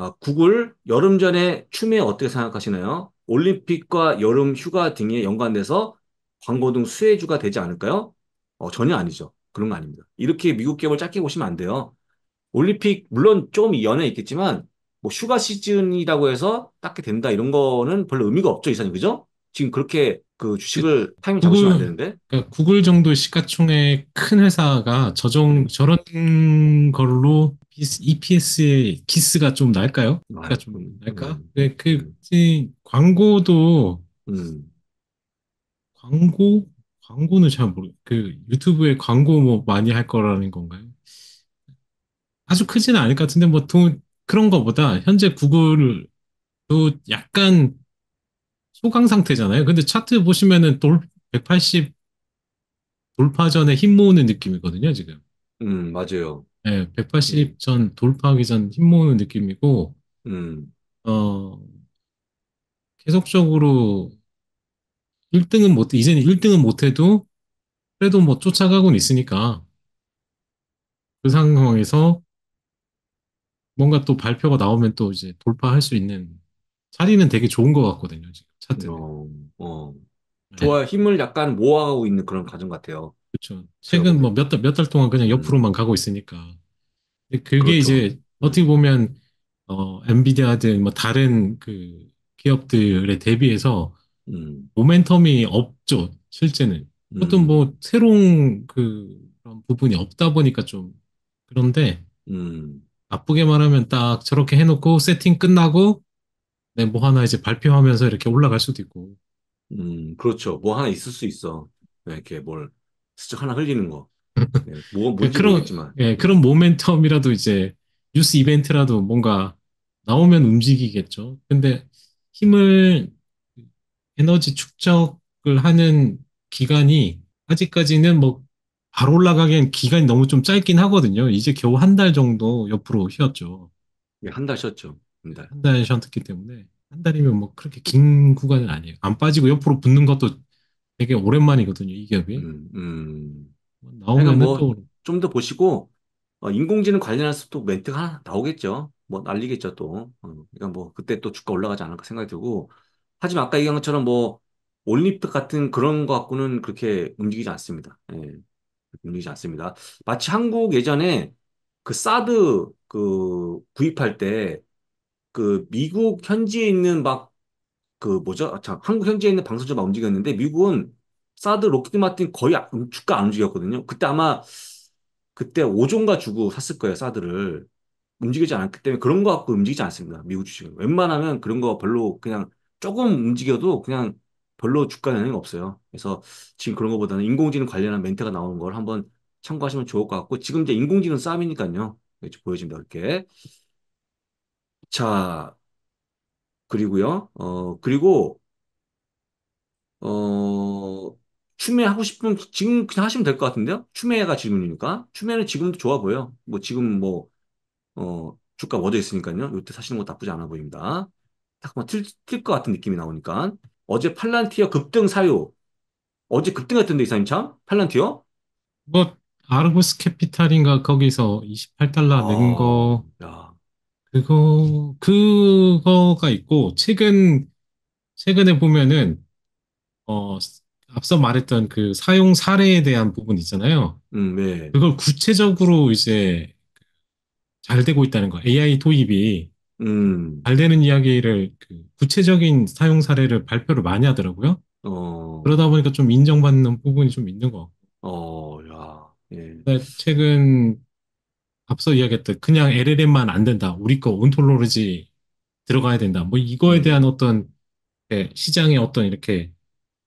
아, 구글 여름 전에 춤에 어떻게 생각하시나요? 올림픽과 여름 휴가 등에 연관돼서 광고 등 수혜주가 되지 않을까요? 어, 전혀 아니죠. 그런 거 아닙니다. 이렇게 미국 기업을 짧게 보시면 안 돼요. 올림픽 물론 좀 연에 있겠지만 뭐 휴가 시즌이라고 해서 딱히 된다 이런 거는 별로 의미가 없죠 이사님 그죠? 지금 그렇게 그 주식을 그, 타이밍 잡으시면 안 되는데. 그러니까 구글 정도의 시가총액 큰 회사가 저정 저런 걸로 EPS의 e 기스가 좀 날까요? 기좀 날까? 아, 음. 네, 음, 그 음. 광고도 음. 광고 광고는 잘 모르. 그 유튜브에 광고 뭐 많이 할 거라는 건가요? 아주 크지는 않을 것 같은데 뭐 돈, 그런 것보다 현재 구글도 약간 소강 상태잖아요. 근데 차트 보시면은 돌 180 돌파전에 힘 모으는 느낌이거든요, 지금. 음, 맞아요. 네, 예, 180전 음. 돌파하기 전 힘 모으는 느낌이고, 음. 어, 계속적으로 1등은 못, 이제는 1등은 못해도, 그래도 뭐쫓아가고는 있으니까, 그 상황에서 뭔가 또 발표가 나오면 또 이제 돌파할 수 있는 자리는 되게 좋은 것 같거든요, 지금 차트는. 어, 어. 좋아요. 네. 힘을 약간 모아가고 있는 그런 과정 같아요. 그렇죠. 최근 뭐 몇 달, 몇 달 동안 그냥 음, 옆으로만 가고 있으니까. 근데 그게 그렇죠. 이제 어떻게 음. 보면, 어, 엔비디아든 뭐 다른 그 기업들에 대비해서 음, 모멘텀이 없죠, 실제는. 그것도 뭐 음, 뭐 새로운 그, 그런 부분이 없다 보니까 좀 그런데 음, 나쁘게 말하면 딱 저렇게 해놓고 세팅 끝나고 네, 뭐 하나 이제 발표하면서 이렇게 올라갈 수도 있고. 음, 그렇죠. 뭐 하나 있을 수 있어. 네, 이렇게 뭘 스쩍 하나 흘리는 거. 네, 뭐, 뭔지 네, 그런, 모르겠지만. 예, 그런 모멘텀이라도 이제 뉴스 이벤트라도 뭔가 나오면 움직이겠죠. 근데 힘을 에너지 축적을 하는 기간이 아직까지는 뭐 바로 올라가기엔 기간이 너무 좀 짧긴 하거든요. 이제 겨우 한 달 정도 옆으로 쉬었죠. 예, 네, 한달 쉬었죠. 한 달. 한 달 쉬었기 때문에 한 달이면 뭐 그렇게 긴 구간은 아니에요. 안 빠지고 옆으로 붙는 것도 되게 오랜만이거든요, 이 기업이. 음, 음. 나오면 그러니까 뭐, 또. 좀더 보시고, 어, 인공지능 관련해서 또 멘트가 하나 나오겠죠. 뭐, 날리겠죠, 또. 어, 그러니까 뭐, 그때 또 주가 올라가지 않을까 생각이 들고. 하지만 아까 얘기한 것처럼 뭐, 올림픽 같은 그런 거 갖고는 그렇게 움직이지 않습니다. 예. 움직이지 않습니다. 마치 한국 예전에 그 사드 그 구입할 때 그 미국 현지에 있는 막그 뭐죠? 아, 자, 한국 현지에 있는 방사조 막 움직였는데 미국은 사드 로키드 마틴 거의 주가 안 움직였거든요. 그때 아마 그때 5종가 주고 샀을 거예요, 사드를. 움직이지 않았기 때문에 그런 거 갖고 움직이지 않습니다. 미국 주식은. 웬만하면 그런 거 별로 그냥 조금 움직여도 그냥 별로 주가 영향이 없어요. 그래서 지금 그런 것보다는 인공지능 관련한 멘트가 나오는 걸 한번 참고하시면 좋을 것 같고 지금 이제 인공지능 싸움이니까요. 보여집니다. 이렇게. 자, 그리고요. 어, 그리고 어, 추매 하고 싶으면 지금 그냥 하시면 될 것 같은데요? 추매가 질문이니까. 춤에는 지금도 좋아 보여요. 뭐 지금 뭐, 어, 주가 워져 있으니까요. 요때 사시는 것도 나쁘지 않아 보입니다. 딱만 튈것 같은 느낌이 나오니까. 어제 팔란티어 급등 사유. 어제 급등했던데 이사님 참? 팔란티어? 뭐 아르고스 캐피탈인가 거기서 28달러 낸 아, 거. 야. 그거, 그거가 있고, 최근, 최근에 보면은, 어, 앞서 말했던 그 사용 사례에 대한 부분 있잖아요. 음, 네. 그걸 구체적으로 이제 잘 되고 있다는 거. AI 도입이 음, 잘 되는 이야기를 그 구체적인 사용 사례를 발표를 많이 하더라고요. 어. 그러다 보니까 좀 인정받는 부분이 좀 있는 것 같고. 어, 예. 근데 최근 앞서 이야기했던 그냥 LLM만 안 된다. 우리 거 온톨로지 들어가야 된다. 뭐 이거에 음. 대한 어떤 예, 시장의 어떤 이렇게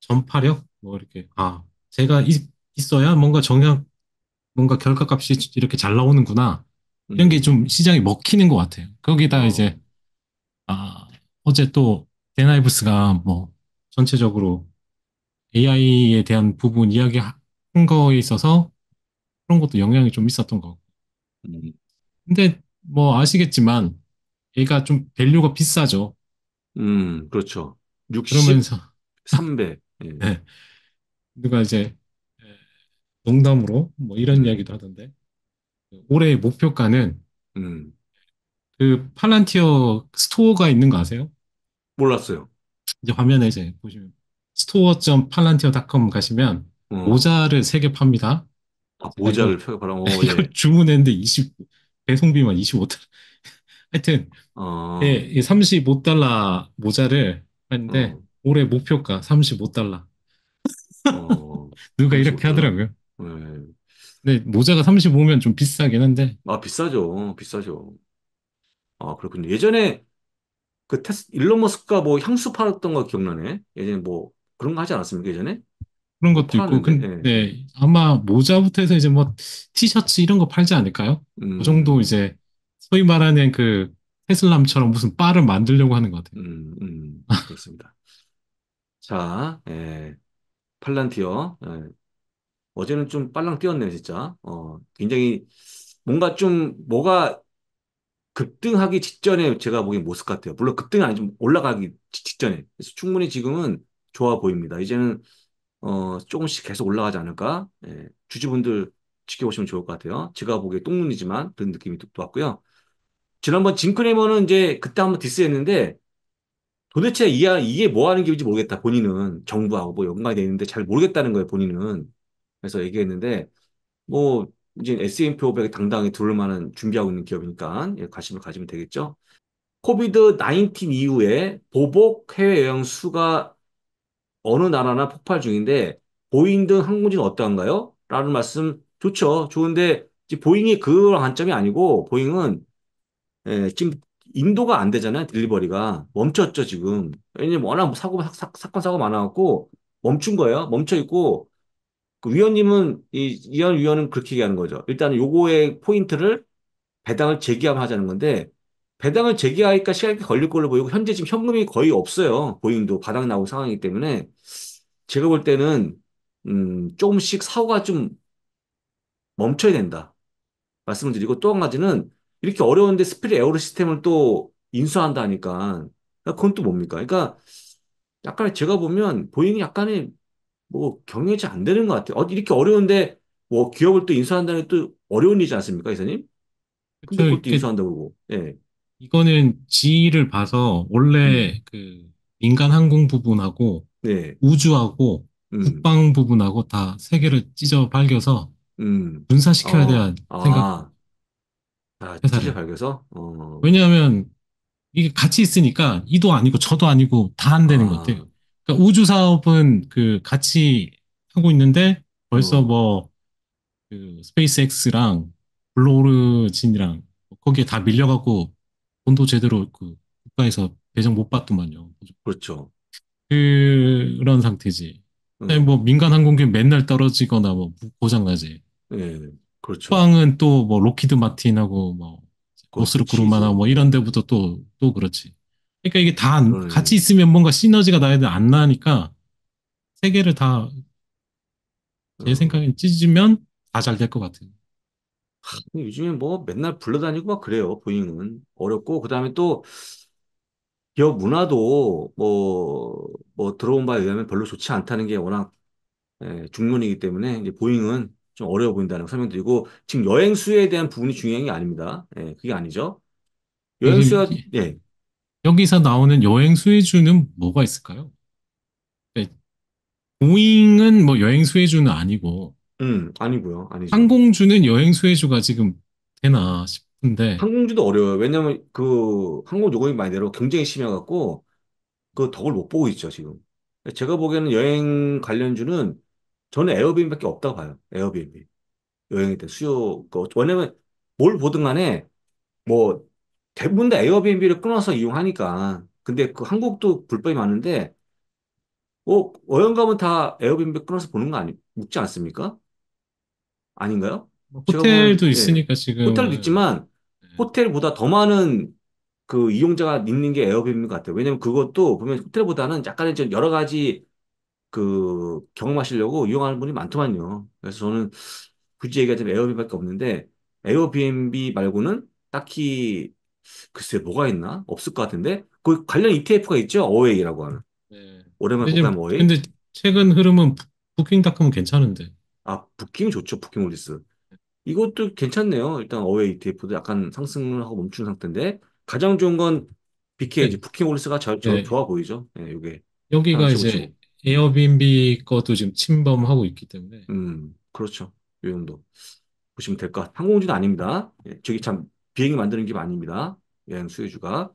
전파력 뭐 이렇게 아 제가 있, 있어야 뭔가 정량 뭔가 결과값이 이렇게 잘 나오는구나 이런 게좀 음. 시장이 먹히는 것 같아요. 거기다 어. 이제 아 어제 또 데나이브스가 뭐 전체적으로 AI에 대한 부분 이야기한 거에 있어서 그런 것도 영향이 좀 있었던 것 거고. 음. 근데 뭐 아시겠지만 얘가 좀 밸류가 비싸죠. 음, 그렇죠. 60, 그러면서 300. 예. 네. 누가 이제 농담으로 뭐 이런 음. 이야기도 하던데 올해 목표가는 음. 그 팔란티어 스토어가 있는 거 아세요? 몰랐어요. 이제 화면에 이제 보시면 스토어.팔란티어닷컴 가시면 어. 모자를 세 개 팝니다. 아, 모자를 펴고 바람, 오, 이걸 주문했는데 20, 배송비만 2 5달 하여튼, 어, 예, 이 35달러 모자를 했는데, 어, 올해 목표가 35달러. 어, 누가 이렇게 35달러? 하더라고요. 예. 근데 모자가 35면 좀 비싸긴 한데, 아, 비싸죠. 비싸죠. 아, 그렇군요. 예전에 그 테스, 일론 머스크가 뭐 향수 팔았던 거 기억나네? 예전에 뭐 그런 거 하지 않았습니까? 예전에? 그런 것도 있고, 근데 예. 네. 아마 모자부터 해서 이제 뭐 티셔츠 이런 거 팔지 않을까요? 음. 그 정도 이제 소위 말하는 그 테슬람처럼 무슨 바를 만들려고 하는 것 같아요. 음, 음, 그렇습니다. 자, 예. 팔란티어. 예. 어제는 좀 빨랑 뛰었네요, 진짜. 어, 굉장히 뭔가 좀 뭐가 급등하기 직전에 제가 보기엔 모습 같아요. 물론 급등은 아니지 올라가기 직전에. 그래서 충분히 지금은 좋아 보입니다. 이제는 어, 조금씩 계속 올라가지 않을까? 예, 주주분들 지켜보시면 좋을 것 같아요. 제가 보기에 똥눈이지만 그런 느낌이 또 왔고요. 지난번 징크레머는 이제 그때 한번 디스했는데 도대체 이, 이게 뭐 하는 기업인지 모르겠다. 본인은 정부하고 뭐 연관이 되어 있는데 잘 모르겠다는 거예요. 본인은. 그래서 얘기했는데 뭐 이제 S&P 500에 당당히 들을 만한 준비하고 있는 기업이니까 예, 관심을 가지면 되겠죠. 코비드 19 이후에 보복 해외 여행 수가 어느 나라나 폭발 중인데 보잉 등 항공기는 어떠한가요? 라는 말씀 좋죠. 좋은데 보잉이 그 관점이 아니고 보잉은 예, 지금 인도가 안 되잖아요. 딜리버리가 멈췄죠 지금. 왜냐면 워낙 뭐 사고 사, 건 사고 많아갖고 멈춘 거예요. 멈춰 있고 그 위원님은 이 이현 위원은 그렇게 얘기하는 거죠. 일단 요거의 포인트를 배당을 재기합하자는 건데 배당을 재개하기까 시간이 걸릴 걸로 보이고 현재 지금 현금이 거의 없어요. 보잉도 바닥 나온 상황이기 때문에 제가 볼 때는 음, 조금씩 사고가 좀 멈춰야 된다. 말씀을 드리고 또 한 가지는 이렇게 어려운데 스피드 에어로 시스템을 또 인수한다 하니까 그러니까 그건 또 뭡니까? 그러니까 약간 제가 보면 보잉이 약간의 뭐 경영이 잘 안 되는 것 같아요. 어, 이렇게 어려운데 뭐 기업을 또 인수한다는 게 또 어려운 일이지 않습니까, 이사님? 근데 그것도 인수한다고 그러고. 예. 이거는 지를 봐서 원래 음. 그 민간 항공 부분하고 네. 우주하고 음. 국방 부분하고 다 세 개를 찢어 발겨서 음. 분사시켜야 어. 대한 아. 생각 아, 아, 회사를. 찢어 서 어. 왜냐하면 이게 같이 있으니까 이도 아니고 저도 아니고 다 안 되는 아. 것 같아요. 그러니까 우주 사업은 그 같이 하고 있는데 벌써 어. 뭐그 스페이스X랑 블루오리진이랑 거기에 다밀려가고 돈도 제대로 그 국가에서 배정 못 받더만요. 그렇죠. 그런 상태지. 음. 뭐 민간 항공기 맨날 떨어지거나 뭐 고장 나지. 예, 그렇죠. 포항은 또뭐 로키드 마틴하고 뭐 오스르 그룹만하고 뭐 이런 데부터 또 또 그렇지. 그러니까 이게 다 그러네. 있으면 뭔가 시너지가 나야 돼안 나니까 세 개를 다제 어. 생각엔 찢으면 다 잘 될 것 같아요. 요즘에 뭐 맨날 불러다니고 막 그래요. 보잉은 어렵고 그다음에 또 기업 문화도 뭐뭐 뭐 들어온 바에 의하면 별로 좋지 않다는 게 워낙 예, 중론이기 때문에 이제 보잉은 좀 어려워 보인다는 설명드리고 지금 여행 수에 대한 부분이 중요한 게 아닙니다. 예, 그게 아니죠. 여행 수요 예. 여기서 나오는 여행 수혜주는 뭐가 있을까요? 네, 보잉은 뭐 여행 수혜주는 아니고 음, 아니고요. 아니죠. 항공주는 여행 수혜주가 지금 되나 싶은데, 항공주도 어려워요. 왜냐면 그 항공 요금이 많이 내려 굉장히 심해갖고 그 덕을 못 보고 있죠, 지금. 제가 보기에는 여행 관련주는 저는 에어비앤비밖에 없다고 봐요. 에어비앤비. 여행에 대한 수요. 그 어- 왜냐면 뭘 보든 간에 뭐 대부분 다 에어비앤비를 끊어서 이용하니까. 근데 그 한국도 불법이 많은데 어, 여행 가면 다 에어비앤비 끊어서 보는 거 아니, 묻지 않습니까? 아닌가요? 뭐 호텔도 보면, 예. 있으니까 예. 지금 호 있지만 호텔보다 더 많은 그 이용자가 있는 게에어비앤비 같아요. 왜냐면 그것도 보면 호텔보다는 약간의 여러 가지 그 경험하시려고 이용하는 분이 많더만요. 그래서 저는 굳이 얘기하자면 에어비밖에 없는데 에어비앤비 말고는 딱히 글쎄 뭐가 있나 없을 것 같은데 그 관련 ETF가 있죠 어웨이라고 하는 네. 오랜만에 보면 어웨이. 근데 최근 흐름은 부킹닷컴은 괜찮은데. 아, 부킹 좋죠. 부킹 홀리스. 이것도 괜찮네요. 일단 어웨이 ETF도 약간 상승을 하고 멈춘 상태인데 가장 좋은 건 BK 네. 부킹 홀리스가 저, 저 네. 좋아 보이죠. 예, 요게. 여기가 아, 이제 45.5. 에어비앤비 것도 지금 침범하고 있기 때문에 음, 그렇죠. 요 정도. 보시면 될 것. 같- 항공주는 아닙니다. 예, 저기 참 비행이 만드는 게 아닙니다. 여행 수혜주가.